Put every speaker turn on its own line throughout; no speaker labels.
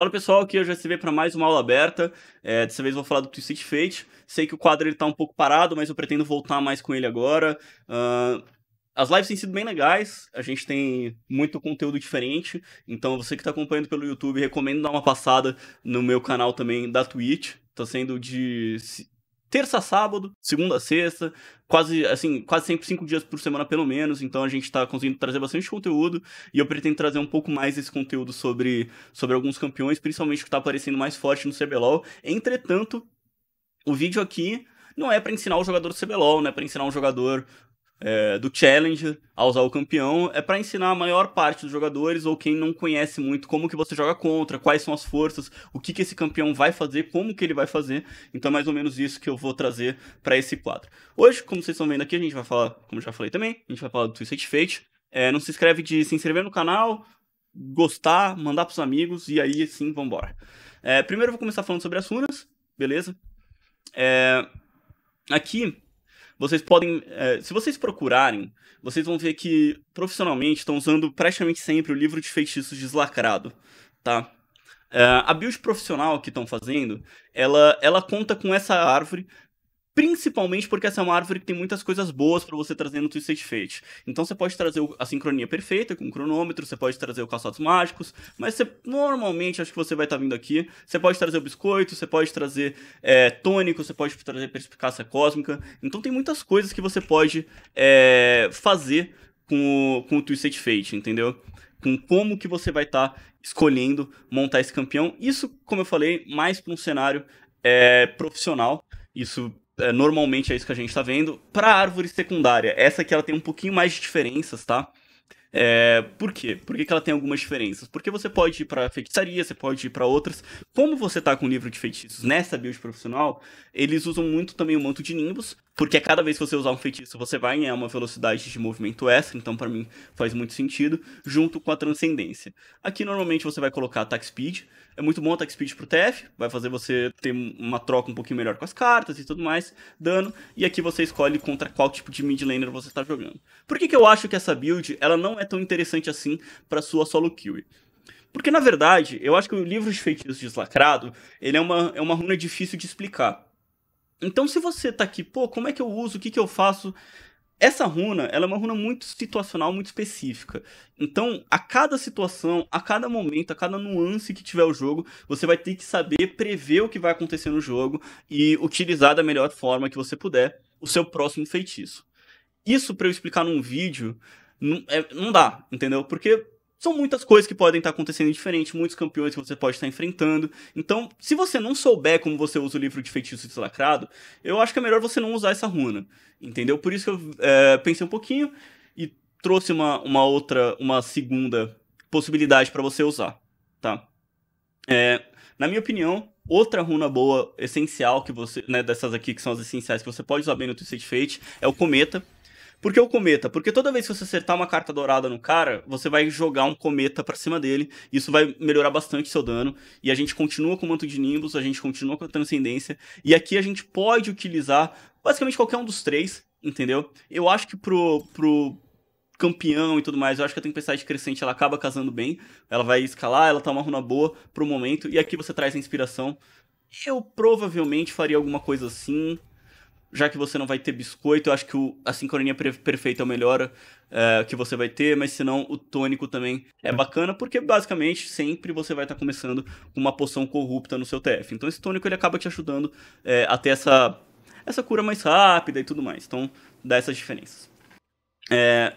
Fala pessoal, aqui eu é já GSV para mais uma aula aberta. É, dessa vez eu vou falar do Twisted Fate. Sei que o quadro ele tá um pouco parado, mas eu pretendo voltar mais com ele agora. Uh, as lives têm sido bem legais, a gente tem muito conteúdo diferente, então você que está acompanhando pelo YouTube, recomendo dar uma passada no meu canal também da Twitch. Tá sendo de terça a sábado, segunda a sexta, quase assim, quase sempre cinco dias por semana pelo menos, então a gente está conseguindo trazer bastante conteúdo e eu pretendo trazer um pouco mais esse conteúdo sobre, sobre alguns campeões, principalmente que está aparecendo mais forte no CBLOL. Entretanto, o vídeo aqui não é para ensinar o jogador do CBLOL, não é para ensinar um jogador é, do challenge a usar o campeão é para ensinar a maior parte dos jogadores ou quem não conhece muito como que você joga contra, quais são as forças, o que, que esse campeão vai fazer, como que ele vai fazer. Então é mais ou menos isso que eu vou trazer para esse quadro. Hoje, como vocês estão vendo aqui, a gente vai falar, como já falei também, a gente vai falar do Twisted Fate. É, não se inscreve de se inscrever no canal, gostar, mandar pros amigos e aí sim, vambora. É, primeiro eu vou começar falando sobre as runas, beleza? É, aqui vocês podem. É, se vocês procurarem, vocês vão ver que profissionalmente estão usando praticamente sempre o livro de feitiços deslacrado, tá? É, a build profissional que estão fazendo, ela, ela conta com essa árvore principalmente porque essa é uma árvore que tem muitas coisas boas para você trazer no Twisted Fate. Então você pode trazer a sincronia perfeita com o cronômetro, você pode trazer o caçotes mágicos, mas você, normalmente, acho que você vai estar tá vindo aqui, você pode trazer o biscoito, você pode trazer é, tônico, você pode trazer perspicácia cósmica. Então tem muitas coisas que você pode é, fazer com o, com o Twisted Fate, entendeu? com como que você vai estar tá escolhendo montar esse campeão. Isso, como eu falei, mais para um cenário é, profissional. Isso é, normalmente é isso que a gente está vendo. Para a árvore secundária, essa aqui ela tem um pouquinho mais de diferenças, tá? É, por quê? Por que, que, ela tem algumas diferenças? Porque você pode ir para feitiçaria, você pode ir para outras. Como você tá com o livro de feitiços nessa build profissional, eles usam muito também o manto de Nimbus, porque cada vez que você usar um feitiço, você vai ganhar uma velocidade de movimento extra, então para mim faz muito sentido, junto com a transcendência. Aqui normalmente você vai colocar attack speed, é muito bom attack speed pro TF, vai fazer você ter uma troca um pouquinho melhor com as cartas e tudo mais, dano, e aqui você escolhe contra qual tipo de mid laner você está jogando. Por que, que eu acho que essa build ela não é tão interessante assim para sua solo kill? Porque, na verdade, eu acho que o livro de feitiços deslacrado, ele é uma, é uma runa difícil de explicar. Então, se você tá aqui, pô, como é que eu uso, o que, que eu faço? Essa runa, ela é uma runa muito situacional, muito específica. Então, a cada situação, a cada momento, a cada nuance que tiver o jogo, você vai ter que saber prever o que vai acontecer no jogo e utilizar da melhor forma que você puder o seu próximo feitiço. Isso para eu explicar num vídeo, não, é, não dá, entendeu? Porque são muitas coisas que podem estar acontecendo diferente, muitos campeões que você pode estar enfrentando. Então, se você não souber como você usa o livro de feitiço deslacrado, eu acho que é melhor você não usar essa runa. Entendeu? Por isso que eu é, pensei um pouquinho e trouxe uma, uma outra, uma segunda possibilidade para você usar, tá? É, na minha opinião, outra runa boa, essencial, que você, né, dessas aqui que são as essenciais que você pode usar bem no Twisted Fate, é o Cometa por que o cometa? Porque toda vez que você acertar uma carta dourada no cara, você vai jogar um cometa para cima dele. Isso vai melhorar bastante seu dano. E a gente continua com o manto de Nimbus, a gente continua com a transcendência. E aqui a gente pode utilizar basicamente qualquer um dos três, entendeu? Eu acho que pro, pro campeão e tudo mais, eu acho que a Tempestade Crescente ela acaba casando bem. Ela vai escalar, ela tá uma runa boa pro momento. E aqui você traz a inspiração. Eu provavelmente faria alguma coisa assim já que você não vai ter biscoito, eu acho que o, a sincronia perfeita é o melhor é, que você vai ter, mas senão o tônico também é tá. bacana, porque basicamente sempre você vai estar tá começando com uma poção corrupta no seu TF. Então esse tônico ele acaba te ajudando é, a ter essa, essa cura mais rápida e tudo mais. Então dá essas diferenças. É,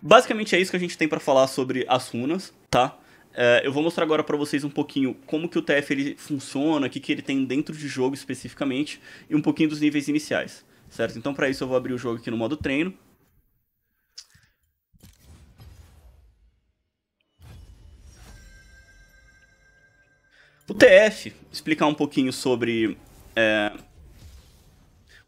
basicamente é isso que a gente tem para falar sobre as runas, tá? Uh, eu vou mostrar agora para vocês um pouquinho como que o TF ele funciona, o que, que ele tem dentro de jogo especificamente e um pouquinho dos níveis iniciais, certo? Então para isso eu vou abrir o jogo aqui no modo treino. O TF, explicar um pouquinho sobre é,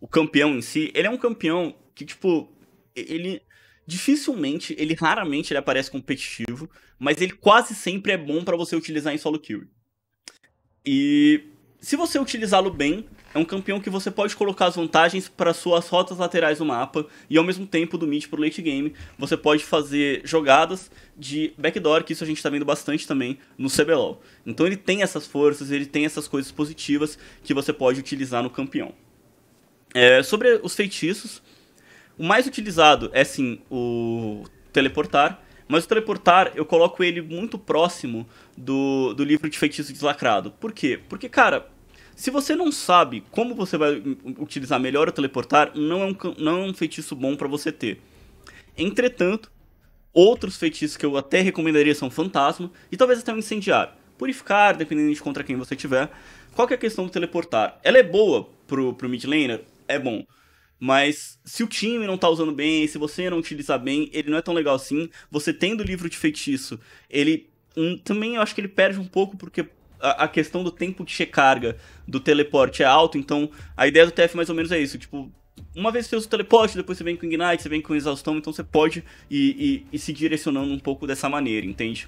o campeão em si, ele é um campeão que, tipo, ele dificilmente, ele raramente ele aparece competitivo, mas ele quase sempre é bom para você utilizar em solo kill. E se você utilizá-lo bem, é um campeão que você pode colocar as vantagens para suas rotas laterais do mapa e ao mesmo tempo do mid para o late game. Você pode fazer jogadas de backdoor, que isso a gente está vendo bastante também no CBLOL. Então ele tem essas forças, ele tem essas coisas positivas que você pode utilizar no campeão. É, sobre os feitiços, o mais utilizado é sim o teleportar, mas o Teleportar, eu coloco ele muito próximo do, do livro de feitiço deslacrado. Por quê? Porque, cara, se você não sabe como você vai utilizar melhor o teleportar, não é um, não é um feitiço bom para você ter. Entretanto, outros feitiços que eu até recomendaria são fantasma e talvez até um incendiar. Purificar, dependendo de contra quem você tiver. Qual que é a questão do teleportar? Ela é boa pro, pro mid laner? É bom. Mas se o time não tá usando bem, se você não utilizar bem, ele não é tão legal assim. Você tendo o livro de feitiço, ele. Um, também eu acho que ele perde um pouco, porque a, a, questão do tempo de recarga do teleporte é alto, então a ideia do TF mais ou menos é isso. Tipo, uma vez você usa o teleporte, depois você vem com Ignite, você vem com exaustão, então você pode ir, ir, ir se direcionando um pouco dessa maneira, entende?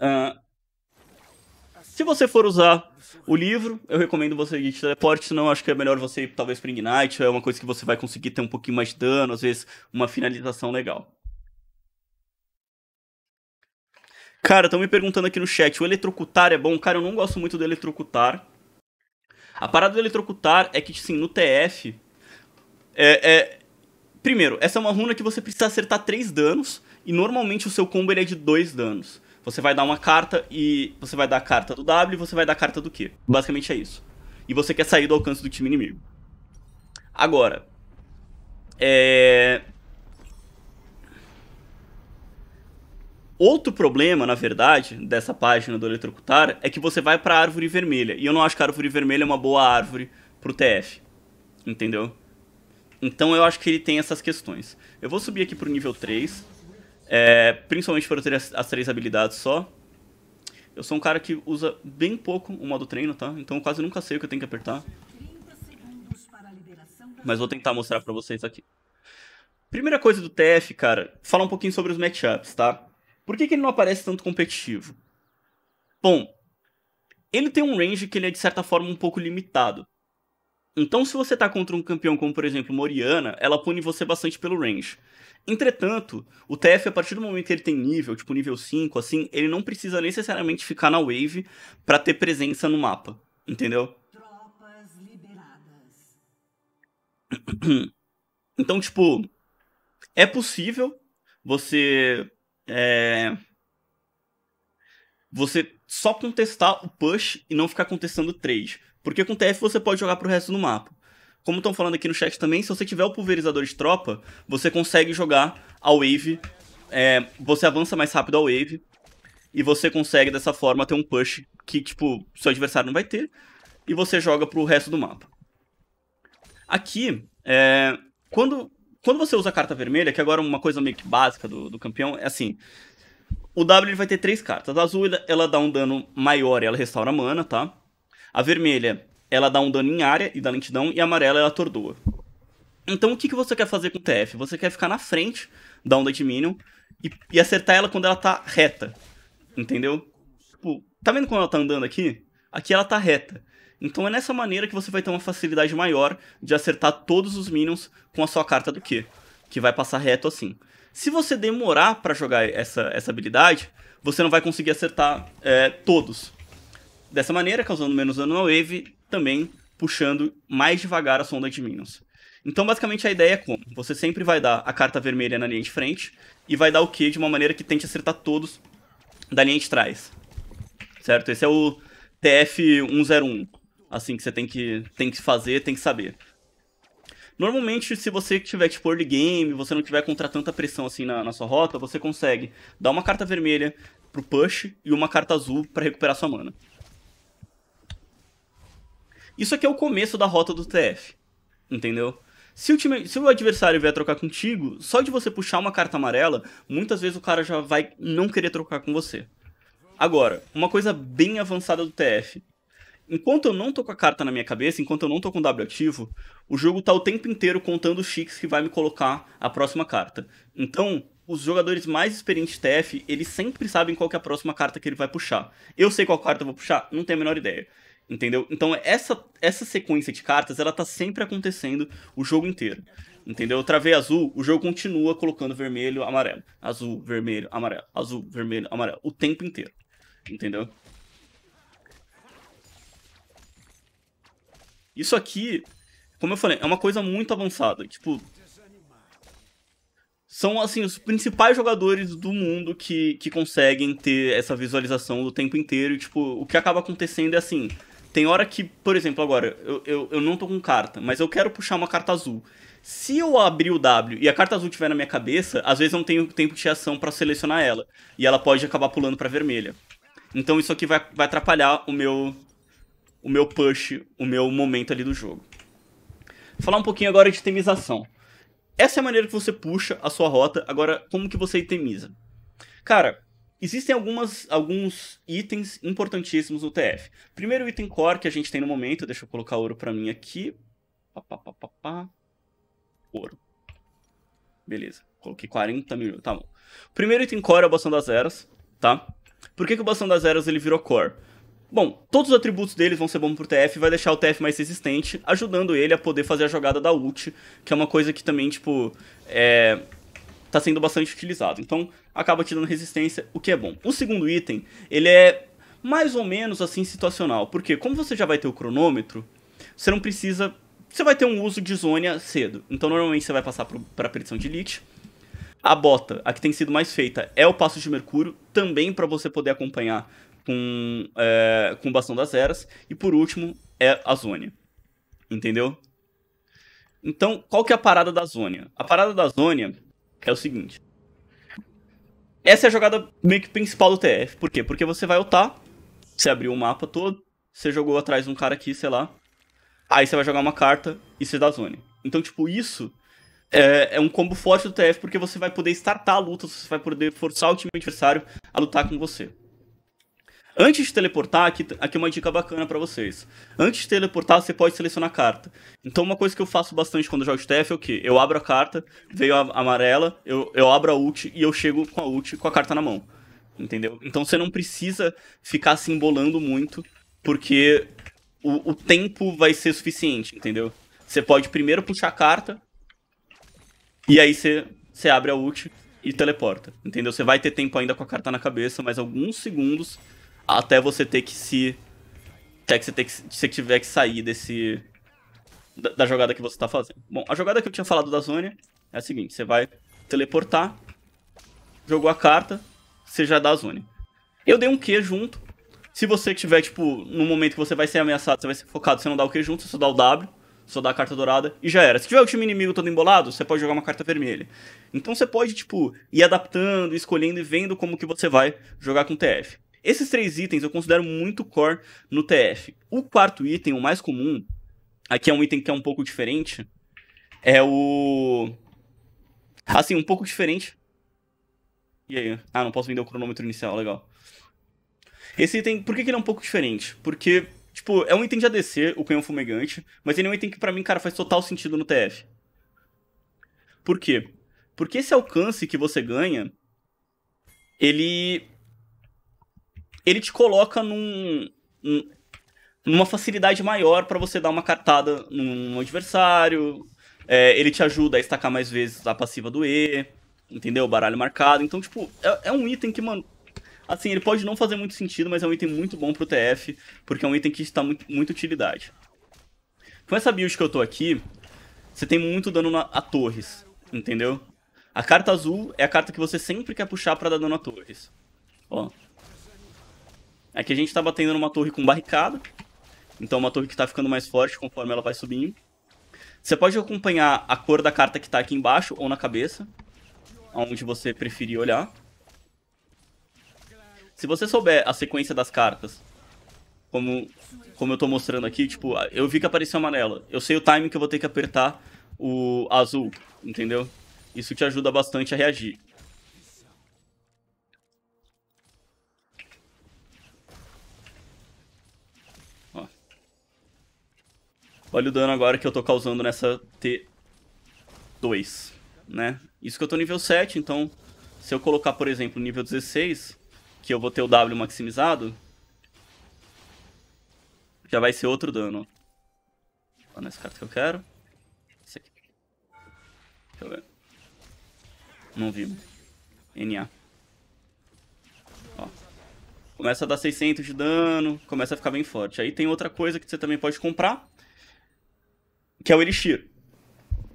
Uh, se você for usar o livro, eu recomendo você ir de teleporte, senão acho que é melhor você ir talvez para Ignite, é uma coisa que você vai conseguir ter um pouquinho mais de dano, às vezes uma finalização legal. Cara, estão me perguntando aqui no chat, o eletrocutar é bom? Cara, eu não gosto muito do eletrocutar. A parada do eletrocutar é que, assim, no TF, é, é... Primeiro, essa é uma runa que você precisa acertar 3 danos, e normalmente o seu combo é de 2 danos. Você vai dar uma carta e você vai dar a carta do W e você vai dar a carta do Q. Basicamente é isso. E você quer sair do alcance do time inimigo. Agora, é... Outro problema, na verdade, dessa página do eletrocutar é que você vai para a árvore vermelha. E eu não acho que a árvore vermelha é uma boa árvore pro TF. Entendeu? Então eu acho que ele tem essas questões. Eu vou subir aqui pro nível 3. É, principalmente por eu ter as, as, três habilidades só. Eu sou um cara que usa bem pouco o modo treino, tá? Então eu quase nunca sei o que eu tenho que apertar. Mas vou tentar mostrar pra vocês aqui. Primeira coisa do TF, cara, fala um pouquinho sobre os matchups, tá? Por que, que ele não aparece tanto competitivo? Bom, ele tem um range que ele é de certa forma um pouco limitado. Então, se você tá contra um campeão como, por exemplo, Moriana, ela pune você bastante pelo range. Entretanto, o TF, a partir do momento que ele tem nível, tipo nível 5, assim, ele não precisa necessariamente ficar na wave para ter presença no mapa, entendeu? Então, tipo, é possível você. É, você só contestar o push e não ficar contestando o trade. Porque com TF você pode jogar pro resto do mapa. Como estão falando aqui no chat também, se você tiver o pulverizador de tropa, você consegue jogar a wave, é, você avança mais rápido a wave, e você consegue dessa forma ter um push que, tipo, seu adversário não vai ter, e você joga pro resto do mapa. Aqui, é, quando, quando você usa a carta vermelha, que agora é uma coisa meio que básica do, do campeão, é assim, o W ele vai ter três cartas. A azul ela dá um dano maior e ela restaura mana, tá? A vermelha, ela dá um dano em área e dá lentidão, e a amarela, ela atordoa. Então, o que, que você quer fazer com o TF? Você quer ficar na frente da onda de Minion e, e acertar ela quando ela tá reta, entendeu? Tipo, tá vendo quando ela tá andando aqui? Aqui ela tá reta. Então é nessa maneira que você vai ter uma facilidade maior de acertar todos os minions com a sua carta do Q, que vai passar reto assim. Se você demorar para jogar essa, essa habilidade, você não vai conseguir acertar é, todos. Dessa maneira, causando menos dano na wave, também puxando mais devagar a sonda de minions. Então, basicamente, a ideia é como? Você sempre vai dar a carta vermelha na linha de frente e vai dar o Q de uma maneira que tente acertar todos da linha de trás. Certo? Esse é o TF101. Assim que você tem que, tem que fazer, tem que saber. Normalmente, se você tiver tipo early game, você não tiver contra tanta pressão assim na, na sua rota, você consegue dar uma carta vermelha pro push e uma carta azul para recuperar sua mana. Isso aqui é o começo da rota do TF. Entendeu? Se o, time, se o adversário vier trocar contigo, só de você puxar uma carta amarela, muitas vezes o cara já vai não querer trocar com você. Agora, uma coisa bem avançada do TF. Enquanto eu não tô com a carta na minha cabeça, enquanto eu não tô com o W ativo, o jogo tá o tempo inteiro contando os chiques que vai me colocar a próxima carta. Então, os jogadores mais experientes TF, eles sempre sabem qual é a próxima carta que ele vai puxar. Eu sei qual carta eu vou puxar? Não tenho a menor ideia. Entendeu? Então essa, essa sequência de cartas, ela tá sempre acontecendo o jogo inteiro. Entendeu? Eu travei azul, o jogo continua colocando vermelho, amarelo. Azul, vermelho, amarelo. Azul, vermelho, amarelo. O tempo inteiro. Entendeu? Isso aqui, como eu falei, é uma coisa muito avançada. Tipo, são assim os principais jogadores do mundo que, que conseguem ter essa visualização do tempo inteiro e tipo o que acaba acontecendo é assim tem hora que, por exemplo, agora, eu, eu, eu não tô com carta, mas eu quero puxar uma carta azul. Se eu abrir o W e a carta azul estiver na minha cabeça, às vezes eu não tenho tempo de ação para selecionar ela. E ela pode acabar pulando para vermelha. Então isso aqui vai, vai atrapalhar o meu, o meu push, o meu momento ali do jogo. falar um pouquinho agora de itemização. Essa é a maneira que você puxa a sua rota. Agora, como que você itemiza? Cara, Existem algumas, alguns itens importantíssimos no TF. Primeiro item core que a gente tem no momento, deixa eu colocar ouro para mim aqui. Pá, pá, pá, pá, pá. Ouro. Beleza, coloquei 40 mil, tá bom. Primeiro item core é o Bastão das Eras, tá? Por que, que o Bastão das Eras ele virou core? Bom, todos os atributos deles vão ser bons pro TF, vai deixar o TF mais resistente, ajudando ele a poder fazer a jogada da ult, que é uma coisa que também, tipo, é está sendo bastante utilizado. Então acaba te dando resistência, o que é bom. O segundo item, ele é mais ou menos assim situacional, porque como você já vai ter o cronômetro, você não precisa. Você vai ter um uso de zônia cedo. Então normalmente você vai passar para a perdição de elite. A bota, a que tem sido mais feita, é o passo de mercúrio, também para você poder acompanhar com, é, com o bastão das eras. E por último, é a zônia. Entendeu? Então, qual que é a parada da zônia? A parada da zônia é o seguinte. Essa é a jogada meio que principal do TF. Por quê? Porque você vai ultar, você abriu o mapa todo, você jogou atrás de um cara aqui, sei lá. Aí você vai jogar uma carta e você dá zone. Então, tipo, isso é, é, um combo forte do TF, porque você vai poder startar a luta, você vai poder forçar o time adversário a lutar com você. Antes de teleportar, aqui, aqui é uma dica bacana para vocês. Antes de teleportar, você pode selecionar a carta. Então, uma coisa que eu faço bastante quando eu jogo TF é o quê? Eu abro a carta, veio a amarela, eu, eu abro a ult e eu chego com a ult com a carta na mão. Entendeu? Então, você não precisa ficar se embolando muito, porque o, o tempo vai ser suficiente, entendeu? Você pode primeiro puxar a carta, e aí você, você abre a ult e teleporta, entendeu? Você vai ter tempo ainda com a carta na cabeça, mas alguns segundos até você ter que se. Até que você, ter que, você tiver que sair desse. Da, da jogada que você está fazendo. Bom, a jogada que eu tinha falado da Zônia é a seguinte: você vai teleportar, jogou a carta, você já dá a Zônia. Eu dei um Q junto. Se você tiver, tipo, no momento que você vai ser ameaçado, você vai ser focado, você não dá o Q junto, você só dá o W, só dá a carta dourada e já era. Se tiver o time inimigo todo embolado, você pode jogar uma carta vermelha. Então você pode, tipo, ir adaptando, escolhendo e vendo como que você vai jogar com TF. Esses três itens eu considero muito core no TF. O quarto item, o mais comum, aqui é um item que é um pouco diferente, é o. Assim, um pouco diferente. E aí? Ah, não posso vender o cronômetro inicial, legal. Esse item, por que, que ele é um pouco diferente? Porque, tipo, é um item de ADC, o canhão fumegante, mas ele é um item que para mim, cara, faz total sentido no TF. Por quê? Porque esse alcance que você ganha, ele ele te coloca num, num numa facilidade maior para você dar uma cartada num adversário. É, ele te ajuda a estacar mais vezes a passiva do E, entendeu? baralho marcado. Então, tipo, é, é um item que, mano. Assim, ele pode não fazer muito sentido, mas é um item muito bom pro TF, porque é um item que está muito, muita utilidade. Com essa build que eu tô aqui, você tem muito dano na, a torres, entendeu? A carta azul é a carta que você sempre quer puxar para dar dano a torres. Ó, é que a gente tá batendo numa torre com barricada. Então é uma torre que tá ficando mais forte conforme ela vai subindo. Você pode acompanhar a cor da carta que tá aqui embaixo ou na cabeça. Onde você preferir olhar. Se você souber a sequência das cartas, como, como eu tô mostrando aqui, tipo, eu vi que apareceu amarela. Eu sei o timing que eu vou ter que apertar o azul, entendeu? Isso te ajuda bastante a reagir. Olha o dano agora que eu tô causando nessa T2, né? Isso que eu tô nível 7, então se eu colocar, por exemplo, nível 16, que eu vou ter o W maximizado, já vai ser outro dano. Olha essa carta que eu quero. Esse aqui. Deixa eu ver. Não vi. NA. Ó. Começa a dar 600 de dano, começa a ficar bem forte. Aí tem outra coisa que você também pode comprar, que é o Elixir.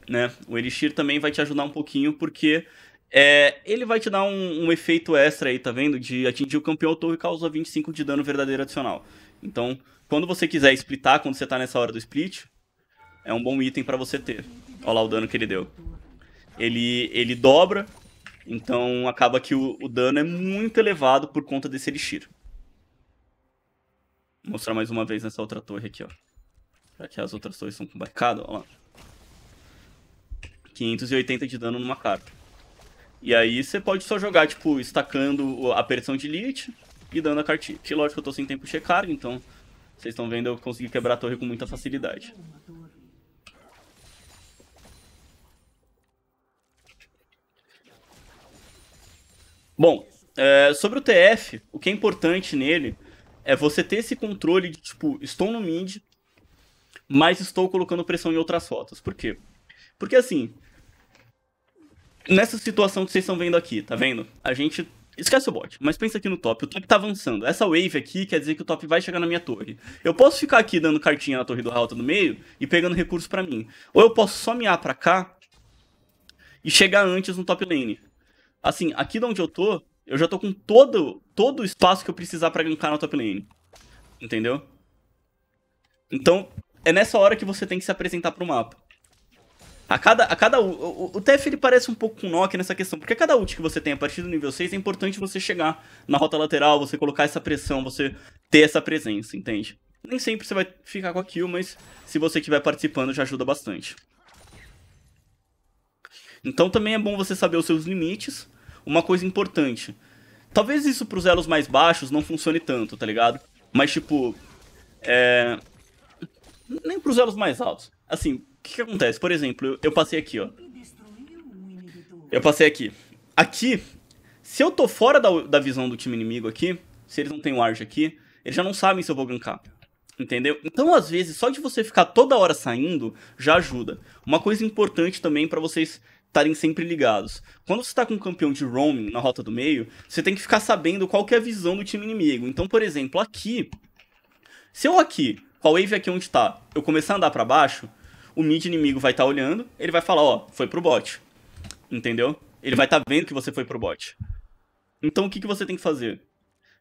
Né? O Elixir também vai te ajudar um pouquinho, porque é, ele vai te dar um, um, efeito extra aí, tá vendo? De atingir o campeão autor e causa 25 de dano verdadeiro adicional. Então, quando você quiser splitar, quando você tá nessa hora do split, é um bom item para você ter. Olha lá o dano que ele deu. Ele, ele dobra, então acaba que o, o dano é muito elevado por conta desse elixir. Vou mostrar mais uma vez nessa outra torre aqui, ó. Já que as outras torres são com barricada, ó lá. 580 de dano numa carta. E aí você pode só jogar, tipo, estacando a pressão de Elite e dando a cartinha. Que lógico que eu tô sem tempo de checar, então vocês estão vendo eu consegui quebrar a torre com muita facilidade. Bom, é, sobre o TF, o que é importante nele é você ter esse controle de, tipo, estou no mid, mas estou colocando pressão em outras fotos. Por quê? Porque assim, nessa situação que vocês estão vendo aqui, tá vendo? A gente Esquece o bot, mas pensa aqui no top. O top tá avançando. Essa wave aqui quer dizer que o top vai chegar na minha torre. Eu posso ficar aqui dando cartinha na torre do alto no meio e pegando recursos para mim. Ou eu posso só miar pra cá e chegar antes no top lane. Assim, aqui de onde eu tô, eu já tô com todo, todo o espaço que eu precisar pra gankar na top lane. Entendeu? Então, é nessa hora que você tem que se apresentar pro mapa. A cada, a cada o, o TF ele parece um pouco com o nessa questão, porque a cada ult que você tem a partir do nível 6 é importante você chegar na rota lateral, você colocar essa pressão, você ter essa presença, entende? Nem sempre você vai ficar com a kill, mas se você estiver participando já ajuda bastante. Então também é bom você saber os seus limites. Uma coisa importante. Talvez isso pros elos mais baixos não funcione tanto, tá ligado? Mas tipo, é, nem para os elos mais altos. Assim, o que, que, acontece? Por exemplo, eu passei aqui, ó. Eu passei aqui. Aqui, se eu tô fora da, da visão do time inimigo aqui, se eles não têm o Arge aqui, eles já não sabem se eu vou gankar. Entendeu? Então, às vezes, só de você ficar toda hora saindo já ajuda. Uma coisa importante também para vocês estarem sempre ligados. Quando você está com um campeão de roaming na rota do meio, você tem que ficar sabendo qual que é a visão do time inimigo. Então, por exemplo, aqui, se eu aqui com a wave aqui é onde está, eu começar a andar para baixo, o mid inimigo vai estar tá olhando, ele vai falar, ó, foi pro bot. Entendeu? Ele vai estar tá vendo que você foi pro bot. Então o que, que você tem que fazer?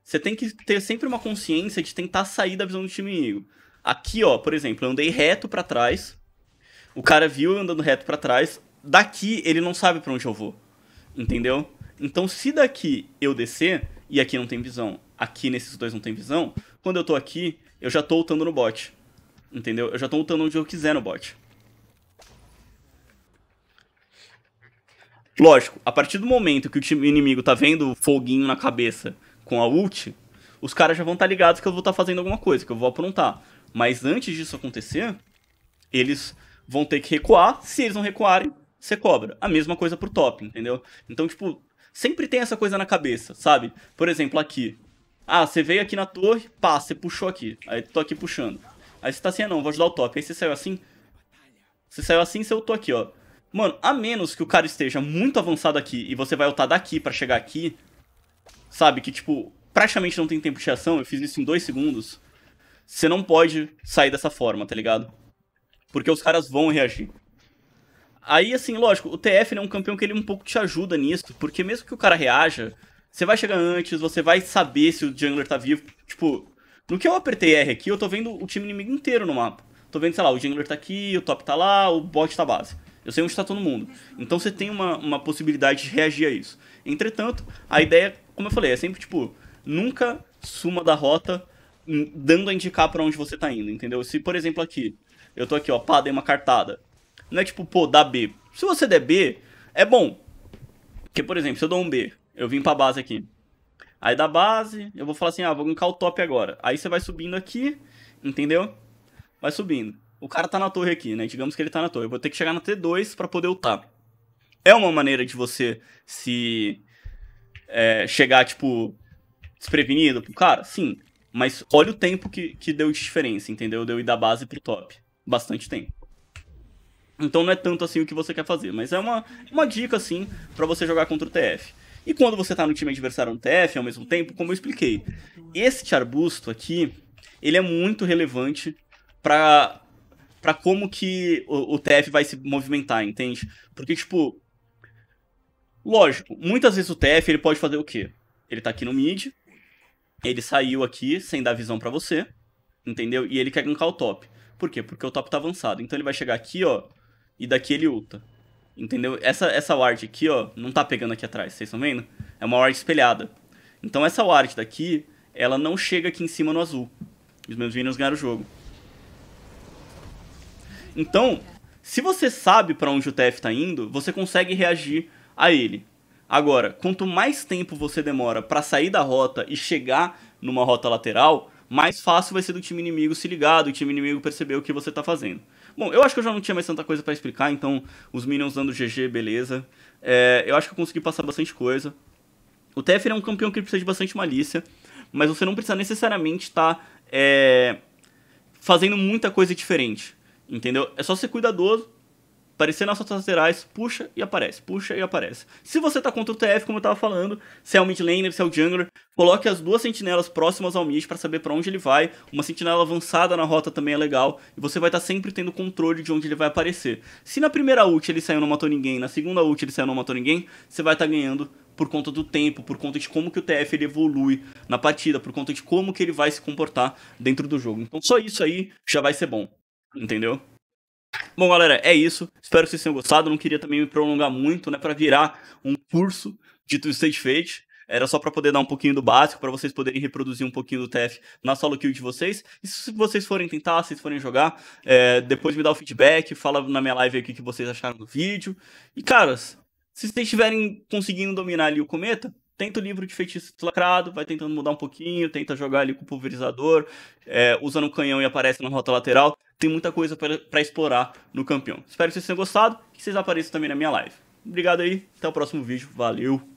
Você tem que ter sempre uma consciência de tentar sair da visão do time inimigo. Aqui, ó, por exemplo, eu andei reto para trás. O cara viu eu andando reto para trás. Daqui ele não sabe para onde eu vou. Entendeu? Então se daqui eu descer e aqui não tem visão, aqui nesses dois não tem visão, quando eu tô aqui, eu já tô lutando no bot. Entendeu? Eu já tô lutando onde eu quiser no bot. Lógico, a partir do momento que o time inimigo tá vendo foguinho na cabeça com a ult, os caras já vão estar tá ligados que eu vou estar tá fazendo alguma coisa, que eu vou aprontar. Mas antes disso acontecer, eles vão ter que recuar. Se eles não recuarem, você cobra. A mesma coisa pro top, entendeu? Então, tipo, sempre tem essa coisa na cabeça, sabe? Por exemplo, aqui, ah, você veio aqui na torre, pá, você puxou aqui. Aí tô aqui puxando. Aí você tá assim, ah não, vou ajudar o top. Aí você saiu assim. Você saiu assim, eu tô aqui, ó. Mano, a menos que o cara esteja muito avançado aqui e você vai ultar daqui pra chegar aqui, sabe, que tipo, praticamente não tem tempo de ação. eu fiz isso em dois segundos, você não pode sair dessa forma, tá ligado? Porque os caras vão reagir. Aí, assim, lógico, o TF é um campeão que ele um pouco te ajuda nisso, porque mesmo que o cara reaja, você vai chegar antes, você vai saber se o jungler tá vivo. Tipo, no que eu apertei R aqui, eu tô vendo o time inimigo inteiro no mapa. Tô vendo, sei lá, o jungler tá aqui, o top tá lá, o bot tá base. Eu sei onde está todo mundo. Então você tem uma, uma possibilidade de reagir a isso. Entretanto, a ideia, como eu falei, é sempre tipo, nunca suma da rota dando a indicar para onde você tá indo, entendeu? Se, por exemplo, aqui, eu tô aqui, ó, pá, dei uma cartada. Não é tipo, pô, dá B. Se você der B, é bom. Porque, por exemplo, se eu dou um B eu vim pra base aqui. Aí da base, eu vou falar assim, ah, vou gankar o top agora. Aí você vai subindo aqui, entendeu? Vai subindo. O cara tá na torre aqui, né? Digamos que ele tá na torre. Eu vou ter que chegar na T2 para poder ultar. É uma maneira de você se... É, chegar, tipo, desprevenido pro cara? Sim. Mas olha o tempo que, que deu de diferença, entendeu? Deu ir da base pro top. Bastante tempo. Então não é tanto assim o que você quer fazer, mas é uma, uma dica, assim, para você jogar contra o TF. E quando você tá no time adversário no TF ao mesmo tempo, como eu expliquei, este arbusto aqui, ele é muito relevante para para como que o, o TF vai se movimentar, entende? Porque tipo, lógico, muitas vezes o TF ele pode fazer o quê? Ele tá aqui no mid, ele saiu aqui sem dar visão para você, entendeu? E ele quer gankar o top. Por quê? Porque o top tá avançado. Então ele vai chegar aqui, ó, e daqui ele ulta. Entendeu? Essa, essa ward aqui, ó, não tá pegando aqui atrás, vocês estão vendo? É uma ward espelhada. Então essa ward daqui, ela não chega aqui em cima no azul. Os meus minions ganharam o jogo. Então, se você sabe para onde o TF tá indo, você consegue reagir a ele. Agora, quanto mais tempo você demora para sair da rota e chegar numa rota lateral, mais fácil vai ser do time inimigo se ligar, do time inimigo perceber o que você tá fazendo. Bom, eu acho que eu já não tinha mais tanta coisa para explicar, então os Minions dando GG, beleza. É, eu acho que eu consegui passar bastante coisa. O Tefer é um campeão que precisa de bastante malícia, mas você não precisa necessariamente estar tá, é, fazendo muita coisa diferente, entendeu? É só ser cuidadoso Aparecer nas suas laterais, puxa e aparece, puxa e aparece. Se você tá contra o TF, como eu tava falando, se é o mid laner, se é o jungler, coloque as duas sentinelas próximas ao mid para saber para onde ele vai. Uma sentinela avançada na rota também é legal, e você vai estar tá sempre tendo controle de onde ele vai aparecer. Se na primeira ult ele saiu não matou ninguém, na segunda ult ele saiu não matou ninguém, você vai estar tá ganhando por conta do tempo, por conta de como que o TF ele evolui na partida, por conta de como que ele vai se comportar dentro do jogo. Então só isso aí já vai ser bom, entendeu? Bom, galera, é isso. Espero que vocês tenham gostado. Não queria também me prolongar muito, né? Para virar um curso de Two State Fate. Era só para poder dar um pouquinho do básico, para vocês poderem reproduzir um pouquinho do TF na solo kill de vocês. E se vocês forem tentar, se vocês forem jogar, é, depois me dá o feedback, fala na minha live aqui o que vocês acharam do vídeo. E, caras, se vocês estiverem conseguindo dominar ali o cometa, tenta o livro de feitiço lacrado, vai tentando mudar um pouquinho, tenta jogar ali com o pulverizador, é, usa canhão e aparece na rota lateral tem muita coisa para explorar no campeão. Espero que vocês tenham gostado e que vocês apareçam também na minha live. Obrigado aí, até o próximo vídeo, valeu!